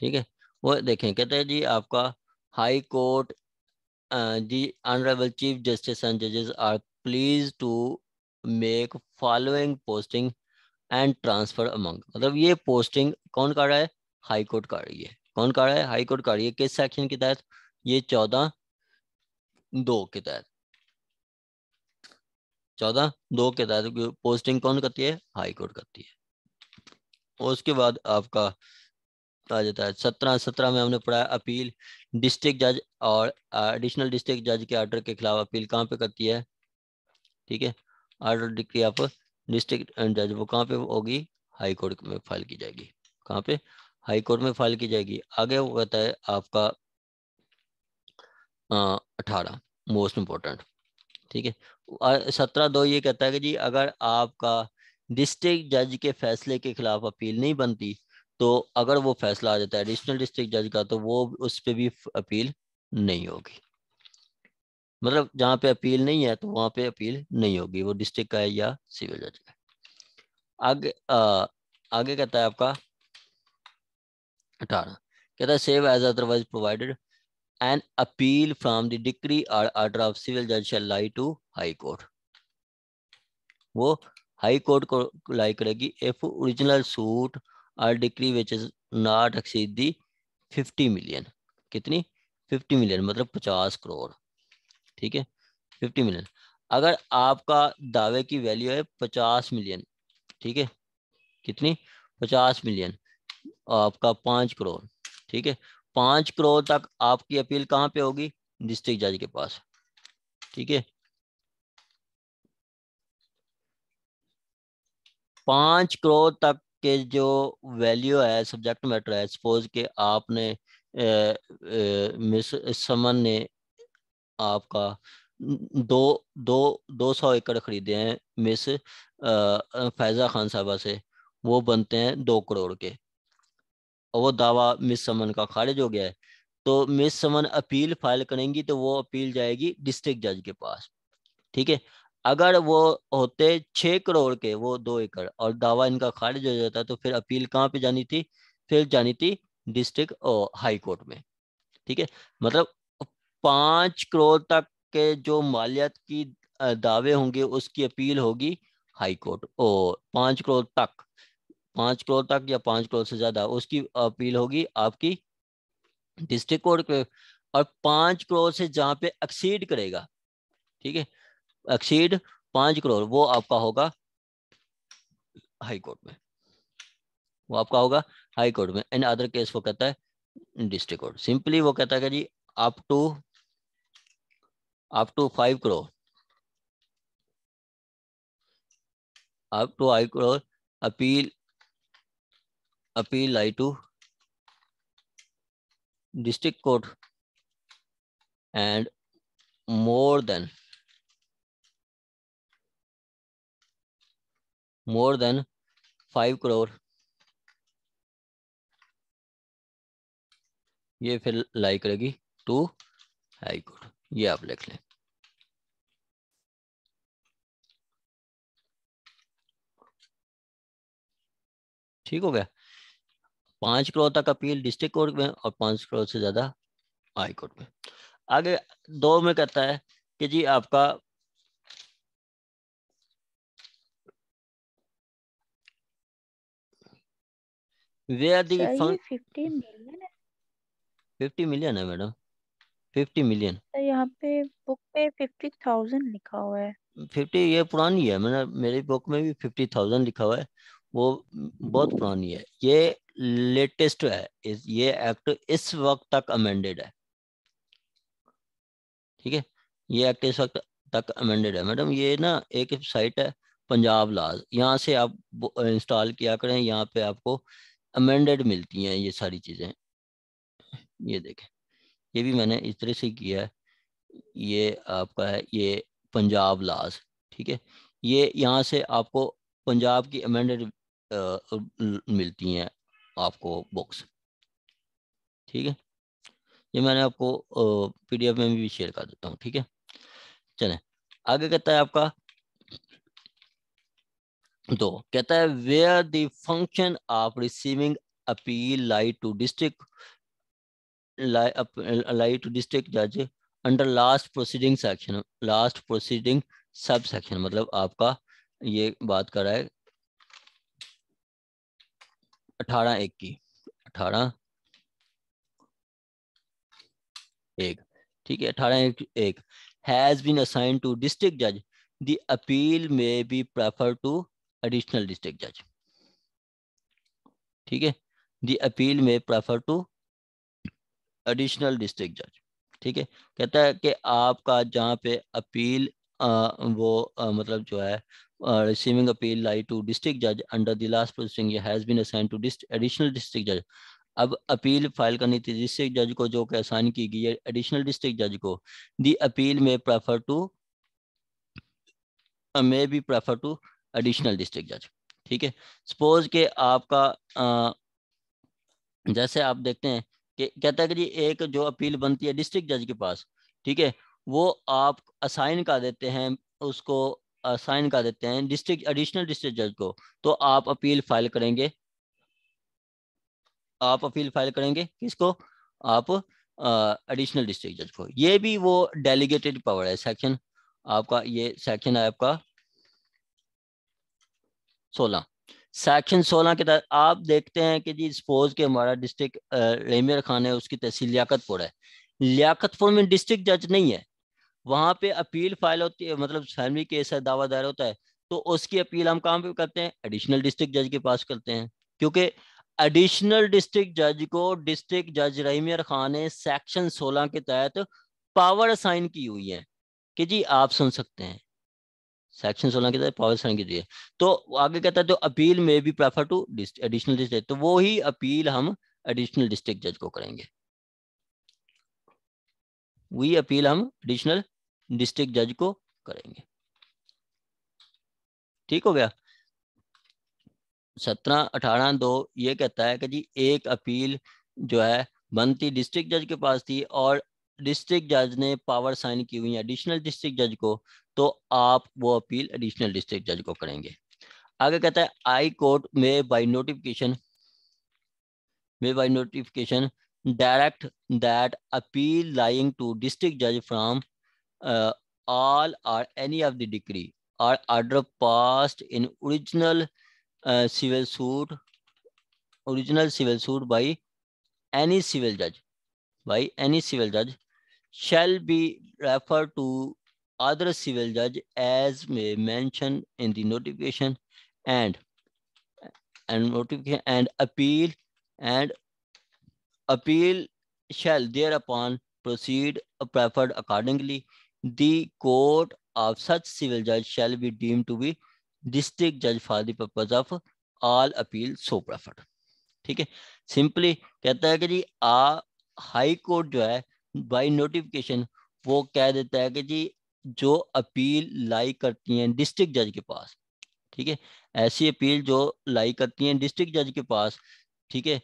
ठीक है वो देखें कहते हैं जी आपका high court the honourable chief justice and जजेस are please to make following posting and transfer among मतलब ये पोस्टिंग कौन कर रहा है हाई कोर्ट कर रही है कौन कर रहा है हाई कोर्ट कर रही है किस सेक्शन के तहत ये चौदह दो के तहत चौदह दो के तहत पोस्टिंग कौन करती है हाई कोर्ट करती है उसके बाद आपका आ जाता है सत्रह सत्रह में हमने पढ़ा अपील डिस्ट्रिक्ट जज और एडिशनल डिस्ट्रिक्ट जज के ऑर्डर के खिलाफ अपील कहाँ पे करती है ठीक है ऑर्डर डिग्री ऑफ डिस्ट्रिक्ट जज वो कहाँ पे होगी हाई कोर्ट में फाइल की जाएगी कहाँ पे हाई कोर्ट में फाइल की जाएगी आगे वो कहता है आपका अठारह मोस्ट इम्पोर्टेंट ठीक है सत्रह दो ये कहता है कि जी अगर आपका डिस्ट्रिक्ट जज के फैसले के खिलाफ अपील नहीं बनती तो अगर वो फैसला आ जाता है एडिशनल डिस्ट्रिक्ट जज का तो वो उस पर भी अपील नहीं होगी मतलब जहां पे अपील नहीं है तो वहां पे अपील नहीं होगी वो डिस्ट्रिक्ट का है या सिविल जज का आगे आ, आगे कहता है आपका अठारह कहता है save as otherwise provided an appeal from the decree और आर्डर ऑफ सिविल जज shall lie to high court वो हाई कोर्ट को लाई करेगी if original suit or decree which is not exceed the fifty million कितनी fifty million मतलब पचास करोड़ ठीक है फिफ्टी मिलियन अगर आपका दावे की वैल्यू है पचास मिलियन ठीक है कितनी पचास मिलियन आपका पाँच करोड़ ठीक है पाँच करोड़ तक आपकी अपील कहाँ पे होगी डिस्ट्रिक्ट जज के पास ठीक है पाँच करोड़ तक के जो वैल्यू है सब्जेक्ट मैटर है सपोज के आपने मिस समन ने आपका दो दो दो सौ एकड़ खरीदे हैं मिस फैज़ा खान साहबा से वो बनते हैं दो करोड़ के और वो दावा मिस समन का खारिज हो गया है तो मिस समन अपील फाइल करेंगी तो वो अपील जाएगी डिस्ट्रिक्ट जज के पास ठीक है अगर वो होते छः करोड़ के वो दो एकड़ और दावा इनका खारिज हो जाता तो फिर अपील कहाँ पे जानी थी फिर जानी थी डिस्ट्रिक्ट हाई कोर्ट में ठीक है मतलब पाँच करोड़ तक के जो मालियत की दावे होंगे उसकी अपील होगी हाई कोर्ट ओ पाँच करोड़ तक पाँच करोड़ तक या पाँच करोड़ से ज़्यादा उसकी अपील होगी आपकी डिस्ट्रिक्ट कोर्ट और पाँच करोड़ से जहाँ पे एक्सीड करेगा ठीक है एक्सीड पांच करोड़ वो आपका होगा हाई कोर्ट में वो आपका होगा हाई कोर्ट में इन अदर केस वो कहता है डिस्ट्रिक्ट कोर्ट सिंपली वो कहता है जी up to up to five crore up to high crore appeal appeal I to district court and more than more than 5 crore ये फिर लाइक रहेगी टू हाई कोर्ट ये आप लिख लें ठीक हो गया पांच करोड़ तक अपील डिस्ट्रिक्ट कोर्ट में और पांच करोड़ से ज्यादा हाई कोर्ट में आगे दो में कहता है कि जी आपका where the sir, fund 50 million है 50 million है मैडम 50 million सर यहाँ पे बुक पे 50000 लिखा हुआ है 50 ये पुरानी है मैंने मेरी बुक में भी 50000 लिखा हुआ है वो बहुत पुरानी है ये लेटेस्ट है इस ये एक्ट इस वक्त तक अमेंडेड है ठीक है ये एक्ट इस वक्त तक अमेंडेड है मैडम ये ना एक साइट है पंजाब लाज यहाँ से आप इंस्टॉल किया करें यहाँ पे आपको अमेंडेड मिलती हैं ये सारी चीज़ें ये देखें ये भी मैंने इस तरह से किया है ये आपका है ये पंजाब लाज ठीक है ये यहाँ से आपको पंजाब की अमेंडेड मिलती हैं आपको बुक्स ठीक है ये मैंने आपको पीडीएफ में भी शेयर कर देता हूँ ठीक है चलें आगे कहता है आपका दो तो कहता है where the function of receiving appeal lie to district lie to district जज under last proceeding section last proceeding sub section मतलब आपका ये बात कर रहा है अठारह एक की अठारह एक ठीक है अठारह एक, एक has been assign to district जज the appeal may be prefer to additional district judge ठीक है the appeal may prefer to additional district judge ठीक है कहता है कि आपका जहाँ पे अपील वो आ, मतलब जो है receiving appeal lie to district जज under the last processing has been assign to to dist additional अब अपील फाइल करनी थी डिस्ट्रिक्ट जज को जो कि असाइन की गई है एडिशनल डिस्ट्रिक्ट जज को दी अपील में prefer to may be prefer to additional district जज ठीक है सपोज के आपका आ, जैसे आप देखते हैं कि कहता है कि जी एक जो अपील बनती है डिस्ट्रिक्ट जज के पास ठीक है वो आप असाइन कर देते हैं उसको असाइन कर देते हैं डिस्ट्रिक्ट एडिशनल डिस्ट्रिक्ट जज को तो आप अपील फाइल करेंगे आप अपील फाइल करेंगे किसको आप एडिशनल डिस्ट्रिक्ट जज को ये भी वो डेलीगेटेड पावर है सेक्शन आपका ये सेक्शन है आपका सोलह सेक्शन सोलह के तहत आप देखते हैं कि जी सपोज के हमारा डिस्ट्रिक्ट रेमियर खान है उसकी तहसील लियाकतपुर है लियाकतपुर में डिस्ट्रिक्ट जज नहीं है वहाँ पे अपील फाइल होती है मतलब फैमिली केस है दावा दायर होता है तो उसकी अपील हम कहाँ पे करते हैं एडिशनल डिस्ट्रिक्ट जज के पास करते हैं क्योंकि एडिशनल डिस्ट्रिक्ट जज को डिस्ट्रिक्ट जज रहीमियर खान ने सेक्शन सोलह के तहत पावर असाइन की हुई है कि जी आप सुन सकते हैं सेक्शन सोलह की तरह पावर सेवन की दिए तो आगे कहता है तो अपील में भी प्रेफर टू एडिशनल डिस्ट्रिक्ट तो वो ही अपील हम एडिशनल डिस्ट्रिक्ट जज को करेंगे वही अपील हम एडिशनल डिस्ट्रिक्ट जज को करेंगे ठीक हो गया सत्रह अठारह दो ये कहता है कि जी एक अपील जो है बनती डिस्ट्रिक्ट जज के पास थी और डिस्ट्रिक्ट जज ने पावर साइन की हुई एडिशनल डिस्ट्रिक्ट जज को तो आप वो अपील एडिशनल डिस्ट्रिक्ट जज को करेंगे आगे कहता है आई कोर्ट में बाई नोटिफिकेशन में by notification direct that appeal lying to district जज from all are any of the degree are order pass in original civil suit original civil suit by any civil जज by any civil जज shall be refer to other civil judge as may mentioned in the notification and and notification and appeal and appeal shall thereupon proceed preferred accordingly. The court of such civil judge shall be deemed to be district judge for the purpose of all appeal so preferred. ठीक है simply कहता है कि जी आ high court जो है bye वो कह देता है कि जी जो अपील लाई करती हैं डिस्ट्रिक्ट जज के पास ठीक है ऐसी अपील जो लाई करती हैं डिस्ट्रिक्ट जज के पास ठीक है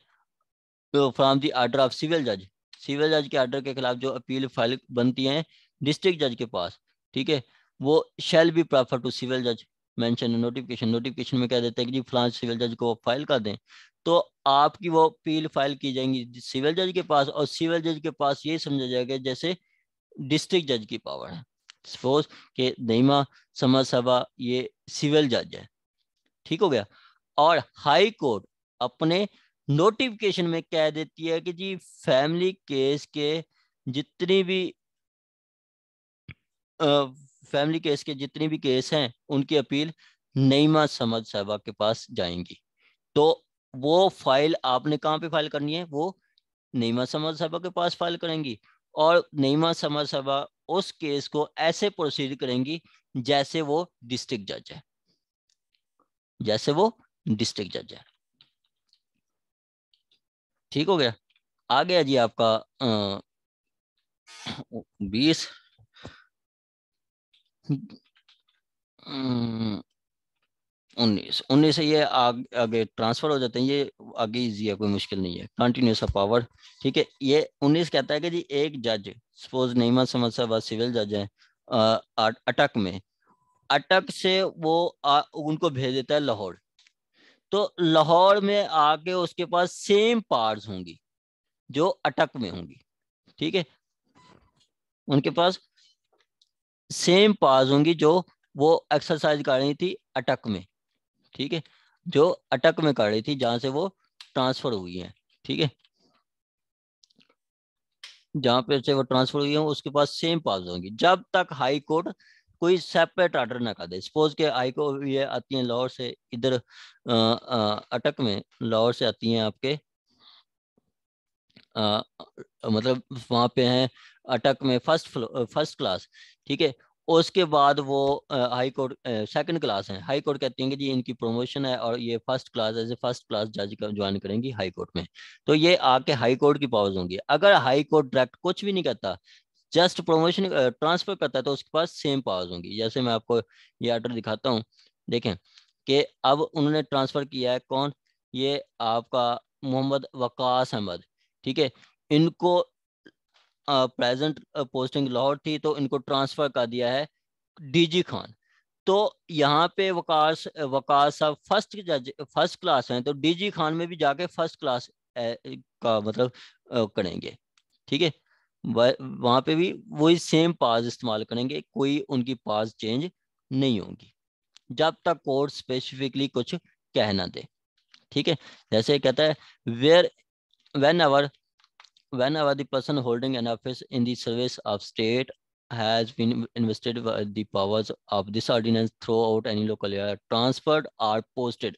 तो from the order of civil जज सिविल जज के आर्डर के खिलाफ जो अपील फाइल बनती हैं डिस्ट्रिक्ट जज के पास ठीक है वो shall be prefer to civil जज मेंशन नोटिफिकेशन नोटिफिकेशन में कह देते हैं कि जी फ्रांस सिविल जज को फाइल कर दें तो आपकी वो अपील फाइल की जाएंगी सिविल जज के पास और सिविल जज के पास ये समझा जाएगा जैसे डिस्ट्रिक्ट जज की पावर है सपोज के दईमा समा सभा ये सिविल जज है ठीक हो गया और हाई कोर्ट अपने नोटिफिकेशन में कह देती है कि जी फैमिली केस के जितनी भी फैमिली केस के जितने भी केस हैं उनकी अपील नईमा समाज साहबा के पास जाएंगी तो वो फाइल आपने कहाँ पे फाइल करनी है वो नईमा समाज साहबा के पास फाइल करेंगी और नईमा समाज साहबा उस केस को ऐसे प्रोसीड करेंगी जैसे वो डिस्ट्रिक्ट जज है जैसे वो डिस्ट्रिक्ट जज है ठीक हो गया आ गया जी आपका बीस हम्म, उन्नीस उन्नीस से ये आग, आगे ट्रांसफर हो जाते हैं ये आगे इजी है कोई मुश्किल नहीं है कंटिन्यूस पावर ठीक है ये उन्नीस कहता है कि जी एक जज सपोज नईमा समझ साहब सिविल जज है अटक में अटक से वो आ, उनको भेज देता है लाहौर तो लाहौर में आके उसके पास सेम पार्ट होंगी जो अटक में होंगी ठीक है उनके पास सेम पार्ट होंगी जो वो एक्सरसाइज कर रही थी अटक में ठीक है जो अटक में कर रही थी जहां से वो ट्रांसफर हुई है ठीक है जहां पे से वो ट्रांसफर हुई है उसके पास सेम पावर्स होंगी जब तक हाई कोर्ट कोई सेपरेट ऑर्डर ना कर दे सपोज के हाई कोर्ट ये आती है लाहौर से इधर अटक में लाहौर से आती हैं आपके आ, मतलब वहां पे हैं अटक में फर्स्ट फर्स्ट क्लास ठीक है उसके बाद वो हाई कोर्ट सेकंड क्लास है हाई कोर्ट कहती है कि जी इनकी प्रमोशन है और ये first class as a first class जज का ज्वाइन करेंगी हाई कोर्ट में तो ये आके हाई कोर्ट की पावर्स होंगी अगर हाई कोर्ट डायरेक्ट कुछ भी नहीं करता जस्ट प्रमोशन ट्रांसफर करता है तो उसके पास सेम पावर्स होंगी जैसे मैं आपको ये आर्डर दिखाता हूँ देखें कि अब उन्होंने ट्रांसफर किया है कौन ये आपका मोहम्मद वकास अहमद ठीक है इनको प्रेजेंट पोस्टिंग लाहौर थी तो इनको ट्रांसफ़र कर दिया है डीजी खान तो यहाँ पे वकास वकास साहब फर्स्ट जज फर्स्ट क्लास हैं तो डीजी खान में भी जाके फर्स्ट क्लास का मतलब करेंगे ठीक है वहां पे भी वही सेम पाज इस्तेमाल करेंगे कोई उनकी पाज चेंज नहीं होगी जब तक कोर्ट स्पेसिफिकली कुछ कहना दे ठीक है जैसे कहता है where when ever whenever the person holding an office in the service of state has been invested with the powers of this ordinance throughout any local area transferred or posted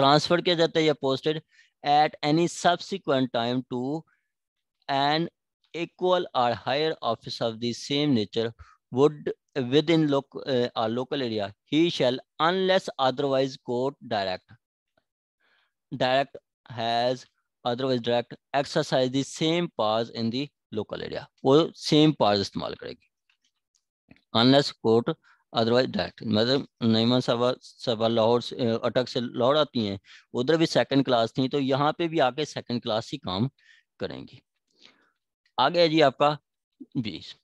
transferred kiya that hai ya posted at any subsequent time to an equal or higher office of the same nature would within uh, a uh, local area he shall unless otherwise go direct direct has otherwise direct exercise the same part in the local area वो same part इस्तेमाल करेगी unless court otherwise direct मतलब नईमा सभा सभा लाहौर अटक से लौट आती हैं उधर भी सेकंड क्लास थी तो यहाँ पे भी आके सेकंड क्लास ही काम करेंगी आगे है जी आपका बीस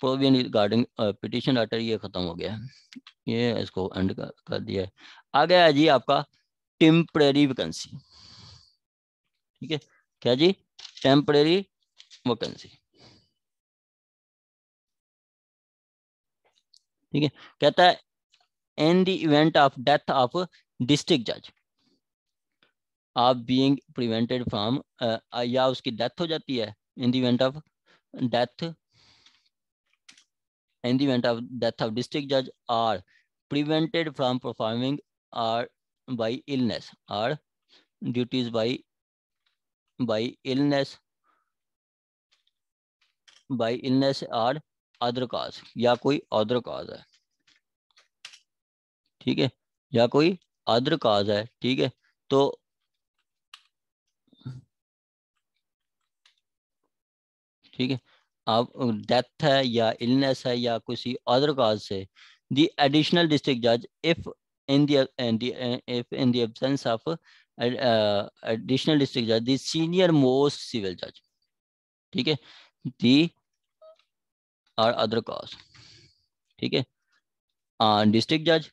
प्रोविजन रिगार्डिंग पिटिशन लेटर ये ख़त्म हो गया ये इसको एंड कर, कर दिया है आगे है जी आपका टेम्परेरी वैकेंसी ठीक है क्या जी टेम्परेरी वैकेंसी ठीक है कहता है in the event of death of district जज आप बीइंग प्रिवेंटेड फ्रॉम या उसकी डेथ हो जाती है in the event of death in the event of death of district जज or prevented from performing or by illness or duties by by illness by illness or other cause या कोई other cause है ठीक है या कोई other cause है ठीक है तो ठीक है आप डेथ है या इलनेस है या किसी अदर काज से दी एडिशनल डिस्ट्रिक्ट जज if in the in the if in the absence of uh, additional district judge the senior most civil judge ठीक है the or other cause ठीक है and district judge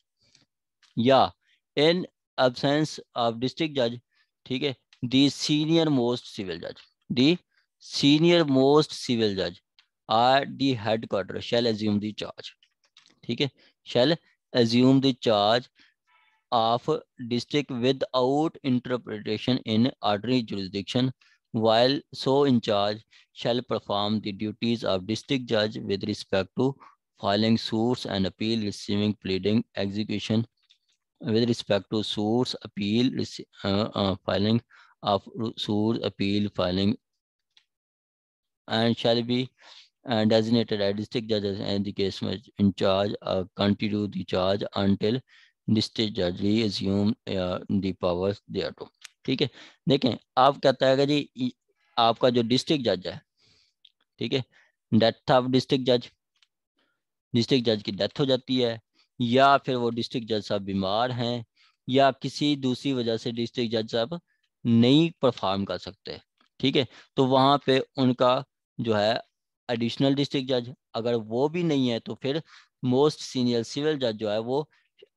या in absence of district judge ठीक है the senior most civil judge the senior most civil judge or the headquarter shall assume the charge ठीक है shall assume the charge of district without interpretation in ordinary jurisdiction while so in charge shall perform the duties of district judge with respect to filing suits and appeal receiving pleading execution with respect to suits appeal uh, uh, filing of suits appeal filing and shall be and uh, designated a district judge and the case in charge uh, continue the charge until district assume the powers to ठीक है देखें आप कहता है जी आपका जो district जज है ठीक है डेथ ऑफ डिस्ट्रिक्ट जज डिस्ट्रिक्ट जज की डेथ हो जाती है या फिर वो डिस्ट्रिक्ट जज साहब बीमार हैं या किसी दूसरी वजह से डिस्ट्रिक्ट जज साहब नहीं परफॉर्म कर सकते ठीक है तो वहां पे उनका जो है एडिशनल डिस्ट्रिक्ट जज अगर वो भी नहीं है तो फिर मोस्ट सीनियर सिविल जज जो है वो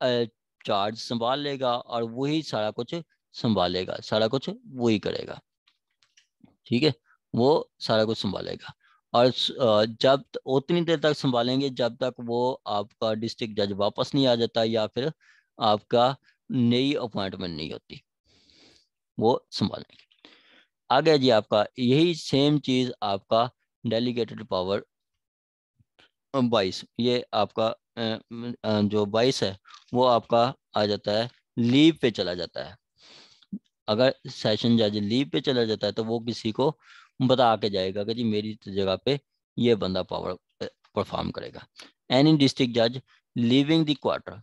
uh, चार्ज संभाल लेगा और वही सारा कुछ संभालेगा सारा कुछ वही करेगा ठीक है वो सारा कुछ संभालेगा और जब उतनी देर तक संभालेंगे जब तक वो आपका डिस्ट्रिक्ट जज वापस नहीं आ जाता या फिर आपका नई अपॉइंटमेंट नहीं होती वो संभालेंगे आगे जी आपका यही सेम चीज आपका डेलीगेटेड पावर बाईस ये आपका जो बाईस है वो आपका आ जाता है लीव पे चला जाता है अगर सेशन जज लीव पे चला जाता है तो वो किसी को बता के जाएगा कि जी मेरी जगह पे ये बंदा पावर परफॉर्म करेगा एनी डिस्ट्रिक्ट जज leaving the quarter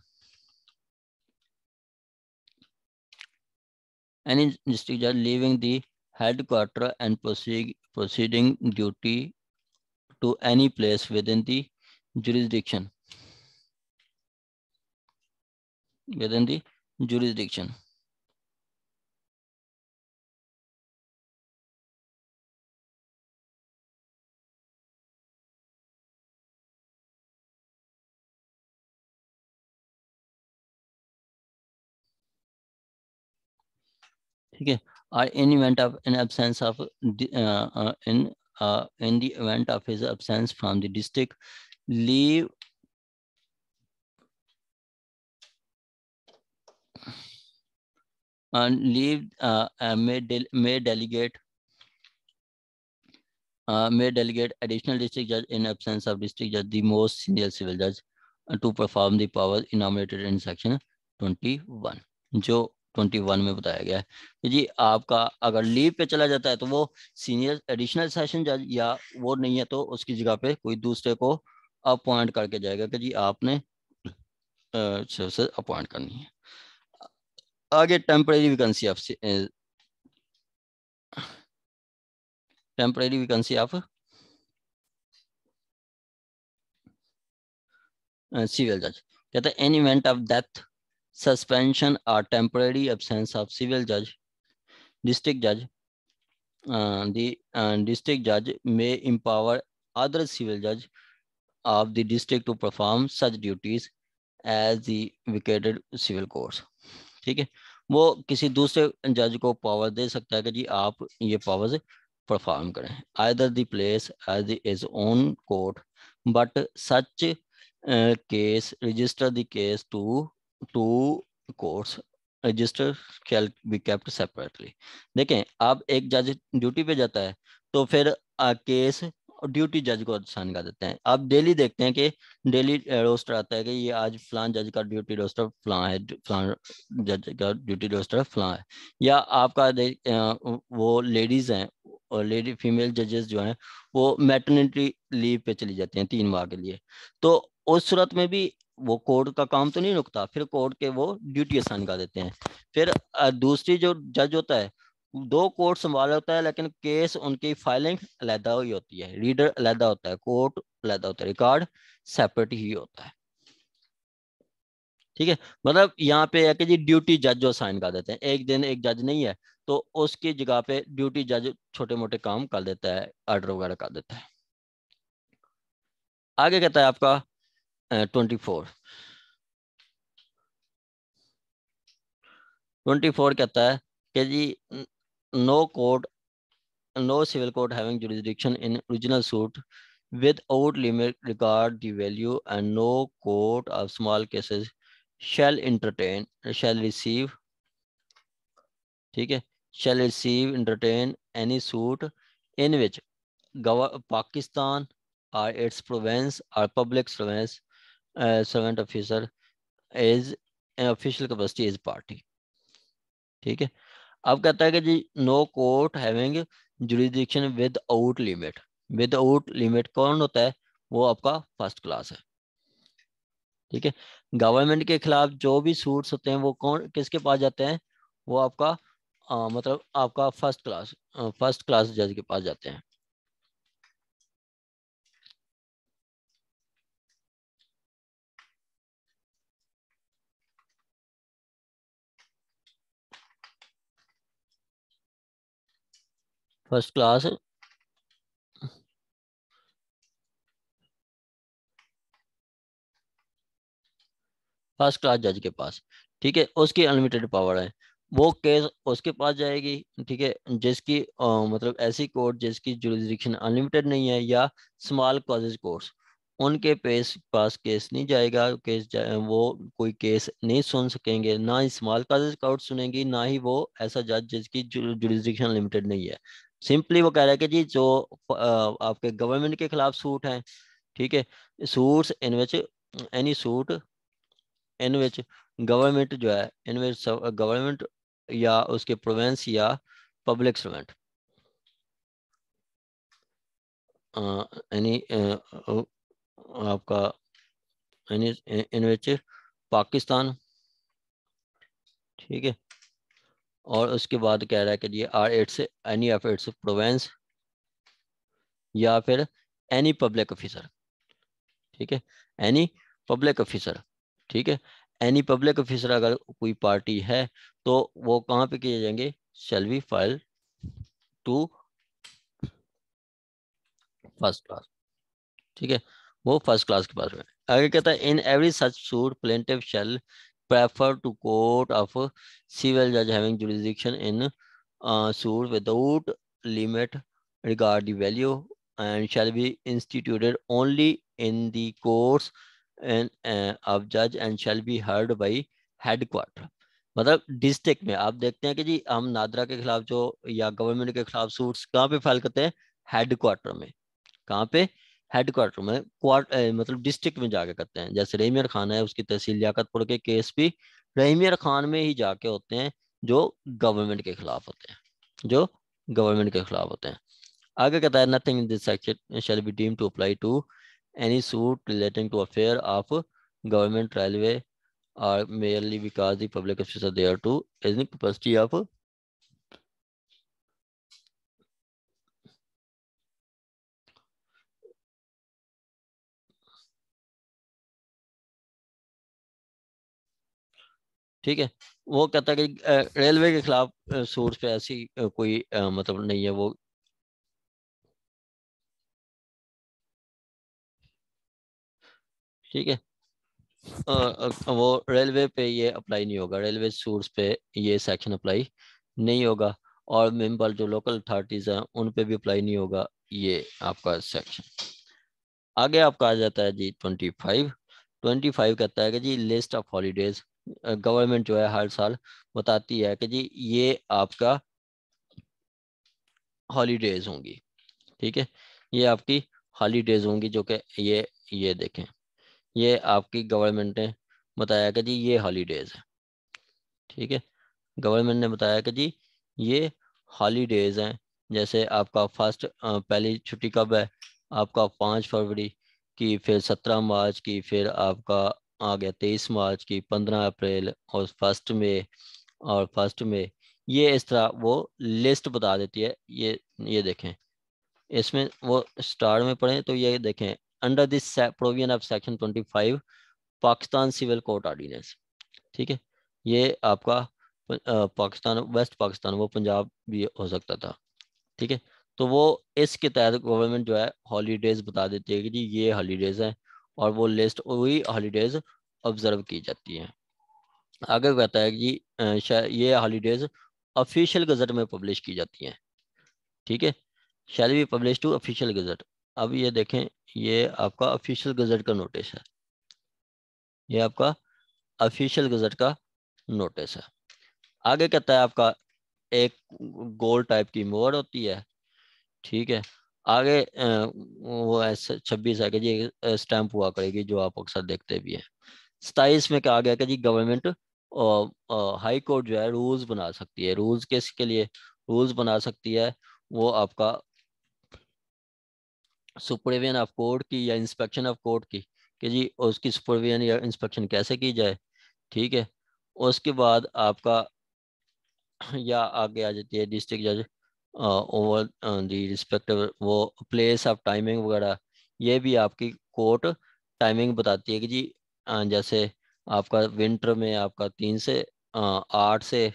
any district जज leaving the head quarter and proceeding duty to any place with in the jurisdiction within the jurisdiction ठीक है are in event of in absence of in in the event of is absence from the district leave and leave uh, uh, may, de may delegate uh, may delegate additional district judge in absence of district judge the most senior civil judge to perform the power enumerated in section 21 jo 21 में बताया गया है तो जी आपका अगर leave पे चला जाता है तो वो सीनियर एडिशनल सेशन जज या वो नहीं है तो उसकी जगह पे कोई दूसरे को अपॉइंट करके जाएगा कि जी आपने सर्विसेज अपॉइंट करनी है आगे temporary vacancy of temporary vacancy of civil जज कहते हैं any event of death suspension और टेम्परेरी एबसेंस ऑफ सिविल जज डिस्ट्रिक्ट जज डिस्ट्रिक्ट जज district इम्पावर अदर सिविल जज of the district to perform such duties as the vacated civil courts ठीक है वो किसी दूसरे जज को पावर दे सकता है कि जी आप ये पावर्स परफॉर्म करें either the place as is own court but such case register the case to two courts register shall be kept separately देखें आप एक जज ड्यूटी पे जाता है तो फिर केस uh, और ड्यूटी जज को आसान कर देते हैं आप डेली देखते हैं कि डेली रोस्टर uh, आता है कि ये आज फलां जज का ड्यूटी रोस्टर फलां है फलां जज का ड्यूटी रोस्टर फलां है या आपका uh, वो लेडीज हैं और लेडी फीमेल जजेस जो हैं वो मेटर्निटी लीव पे चली जाती हैं तीन माह के लिए तो उस सूरत में भी वो कोर्ट का काम तो नहीं रुकता फिर कोर्ट के वो ड्यूटी आसान कर देते हैं फिर uh, दूसरी जो जज होता है दो कोर्ट संभाल होता है लेकिन केस उनकी फाइलिंग अलहदा ही होती है रीडर अलहदा होता है कोर्ट अलहदा होता है रिकॉर्ड सेपरेट ही होता है ठीक है मतलब यहाँ पे है कि जी ड्यूटी जज जो साइन कर देते हैं एक दिन एक जज नहीं है तो उसकी जगह पे ड्यूटी जज छोटे मोटे काम कर देता है ऑर्डर वगैरह कर देता है आगे कहता है आपका ट्वेंटी फोर ट्वेंटी फोर कहता है कि जी no court, no civil court having jurisdiction in original suit without limit regard the value and no court of small cases shall entertain, shall receive, okay, shall receive, entertain any suit in which Pakistan or its province or public servants, uh, servant officer is an uh, official capacity is party. ठीक है अब कहता है कि जी no court having jurisdiction without limit without limit कौन होता है वो आपका फर्स्ट क्लास है ठीक है गवर्नमेंट के खिलाफ जो भी सूट्स होते हैं वो कौन किसके पास जाते हैं वो आपका आ, मतलब आपका फर्स्ट क्लास फर्स्ट क्लास जज के पास जाते हैं फर्स्ट क्लास फर्स्ट क्लास जज के पास ठीक है उसकी अनलिमिटेड पावर है वो केस उसके पास जाएगी ठीक है जिसकी आ, मतलब ऐसी कोर्ट जिसकी जुडिशन अनलिमिटेड नहीं है या स्मॉल कॉजेज कोर्ट उनके पेस पास केस नहीं जाएगा केस जाए, वो कोई केस नहीं सुन सकेंगे ना ही स्मॉल कॉजेज कोर्ट सुनेंगी ना ही वो ऐसा जज जिसकी जुडिशन लिमिटेड नहीं है सिंपली वो कह रहा है कि जी जो आपके गवर्नमेंट के खिलाफ सूट हैं ठीक है suits in which any suit in which government जो है इन विच गवर्नमेंट या उसके प्रोवेंस या पब्लिक सर्वेंट एनी आपका एनी इन विच पाकिस्तान ठीक है और उसके बाद कह रहा है कि ये or its any of its province या फिर एनी पब्लिक ऑफिसर ठीक है एनी पब्लिक ऑफिसर ठीक है एनी पब्लिक ऑफिसर अगर कोई पार्टी है तो वो कहाँ पे किए जाएंगे shall we file to first class ठीक है वो फर्स्ट क्लास के पास में आगे कहता है in every such suit plaintiff shall prefer to court of civil judge having jurisdiction in uh, suit without limit regard the value and shall be instituted only in the courts and uh, of judge and shall be heard by headquarter मतलब district में आप देखते हैं कि जी हम नादरा के खिलाफ जो या गवर्नमेंट के खिलाफ सूट्स कहाँ पे फाइल करते हैं हेडक्वार्टर में कहाँ पे हेडक्वार्टर में मतलब डिस्ट्रिक्ट में जाके करते हैं जैसे रेमियर खान है उसकी तहसील लियाकतपुर के केस भी रेमियर खान में ही जाके होते हैं जो गवर्नमेंट के खिलाफ होते हैं जो गवर्नमेंट के खिलाफ होते हैं आगे कहता है nothing in this section shall be deem to apply to any suit relating to affair of government railway or merely because the public officer there to as capacity of ठीक है वो कहता है कि रेलवे के खिलाफ सोर्स पे ऐसी कोई मतलब नहीं है वो ठीक है वो रेलवे पे ये अप्लाई नहीं होगा रेलवे सोर्स पे ये सेक्शन अप्लाई नहीं होगा और मेम्बर जो लोकल अथॉरिटीज़ हैं उन पे भी अप्लाई नहीं होगा ये आपका सेक्शन आगे आपका आ जाता है जी ट्वेंटी फाइव ट्वेंटी फाइव कहता है कि जी लिस्ट ऑफ हॉलीडेज गवर्नमेंट जो है हर साल बताती है कि जी ये आपका हॉलीडेज होंगी ठीक है ये आपकी हॉलीडेज होंगी जो कि ये ये देखें ये आपकी गवर्नमेंट ने बताया कि जी ये हॉलीडेज है ठीक है गवर्नमेंट ने बताया कि जी ये हॉलीडेज हैं जैसे आपका फर्स्ट पहली छुट्टी कब है आपका पाँच फरवरी की फिर सत्रह मार्च की फिर आपका आ गया तेईस मार्च की पंद्रह अप्रैल और फर्स्ट में और फर्स्ट में ये इस तरह वो लिस्ट बता देती है ये ये देखें इसमें वो स्टार्ट में पढ़ें तो ये देखें under this provision of section twenty five Pakistan civil court ordinance ठीक है ये आपका पाकिस्तान वेस्ट पाकिस्तान वो पंजाब भी हो सकता था ठीक है तो वो इसके तहत गवर्नमेंट जो है हॉलीडेज बता देती है कि जी ये हॉलीडेज हैं और वो लिस्ट वही हॉलीडेज ऑब्जर्व की जाती है आगे कहता है कि ये हॉलीडेज ऑफिशियल गजट में पब्लिश की जाती हैं ठीक है shall be publish to official gazette अब ये देखें ये आपका ऑफिशियल गजट का नोटिस है ये आपका ऑफिशियल गजट का नोटिस है आगे कहता है आपका एक गोल टाइप की मोहर होती है ठीक है आगे वो ऐसे छब्बीस है कि जी स्टैंप हुआ करेगी जो आप अक्सर देखते भी हैं सताइस में क्या आ गया कि जी गवर्नमेंट हाई कोर्ट जो है रूल्स बना सकती है रूल्स किस के लिए रूल्स बना सकती है वो आपका सुपरविजन ऑफ कोर्ट की या इंस्पेक्शन ऑफ कोर्ट की कि जी उसकी सुपरविजन या इंस्पेक्शन कैसे की जाए ठीक है उसके बाद आपका या आगे आ जाती है डिस्ट्रिक्ट जज ओवर दी रिस्पेक्टिव वो प्लेस ऑफ टाइमिंग वगैरह ये भी आपकी कोर्ट टाइमिंग बताती है कि जी जैसे आपका विंटर में आपका तीन से आठ से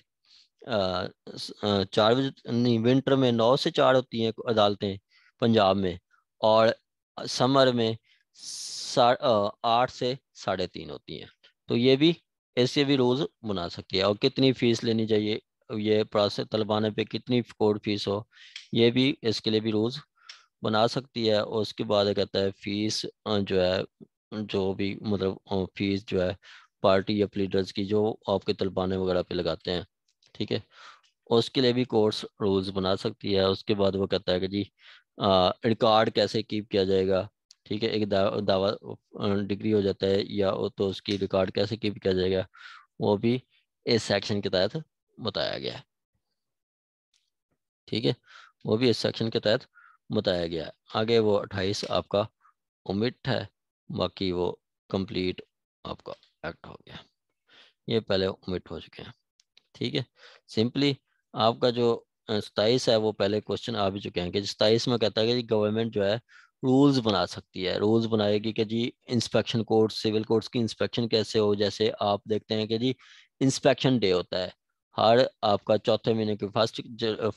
चार बजे नहीं विंटर में नौ से चार होती हैं अदालतें पंजाब में और समर में आठ से साढ़े तीन होती हैं तो ये भी ऐसे भी रोज बना सकती है और कितनी फीस लेनी चाहिए तो ये प्रोसेस पे कितनी कोर्ट फीस हो ये भी इसके लिए भी रूल्स बना सकती है और उसके बाद कहता है फीस जो है जो भी मतलब फीस जो है पार्टी या प्लीडर्स की जो आपके तलबाने वगैरह पे लगाते हैं ठीक है उसके लिए भी कोर्स रूल्स बना सकती है उसके बाद वो कहता है कि जी रिकॉर्ड कैसे कीप किया जाएगा ठीक है एक दा, दावा डिग्री हो जाता है या तो उसकी रिकॉर्ड कैसे कीप किया जाएगा वो भी इस सेक्शन के तहत बताया गया है ठीक है वो भी इस सेक्शन के तहत बताया गया है आगे वो अट्ठाईस आपका उमिट है बाकी वो कंप्लीट आपका एक्ट हो गया ये पहले उमिट हो चुके हैं ठीक है सिंपली आपका जो सताइस है वो पहले क्वेश्चन आ भी चुके हैं कि सताइस में कहता है कि गवर्नमेंट जो है रूल्स बना सकती है रूल्स बनाएगी कि जी इंस्पेक्शन कोर्ट सिविल कोर्ट्स की इंस्पेक्शन कैसे हो जैसे आप देखते हैं कि जी इंस्पेक्शन डे होता है हर आपका चौथे महीने के first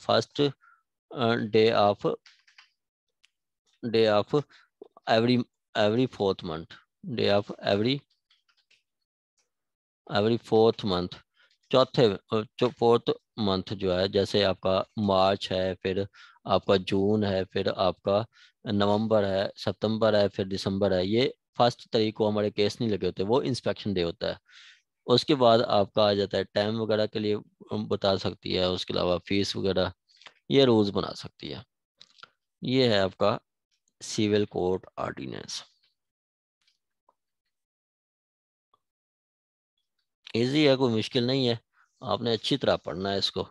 first day of day of every every fourth month day of every every fourth month चौथे फोर्थ मंथ जो है जैसे आपका मार्च है फिर आपका जून है फिर आपका नवंबर है सितंबर है फिर दिसंबर है ये फर्स्ट तारीख को हमारे केस नहीं लगे होते वो इंस्पेक्शन डे होता है उसके बाद आपका आ जाता है टाइम वगैरह के लिए बता सकती है उसके अलावा फीस वगैरह ये रूल्स बना सकती है ये है आपका सिविल कोर्ट ऑर्डिनेंस इजी है कोई मुश्किल नहीं है आपने अच्छी तरह पढ़ना है इसको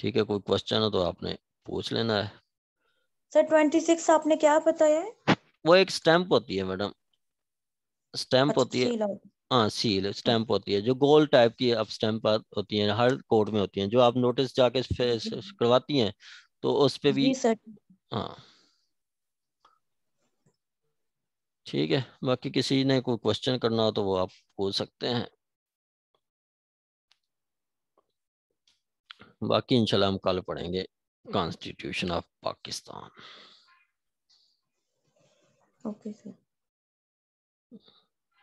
ठीक है कोई क्वेश्चन हो तो आपने पूछ लेना है सर 26 आपने क्या बताया है वो एक स्टैंप होती है मैडम स्टैम्प अच्छा, होती है हाँ सील स्टैंप होती है जो गोल टाइप की अब स्टैंप होती है हर कोर्ट में होती है जो आप नोटिस जाके करवाती हैं तो उस पर भी हाँ ठीक है बाकी किसी ने कोई क्वेश्चन करना हो तो वो आप पूछ सकते हैं बाकी इंशाल्लाह हम कल पढ़ेंगे constitution of Pakistan okay sir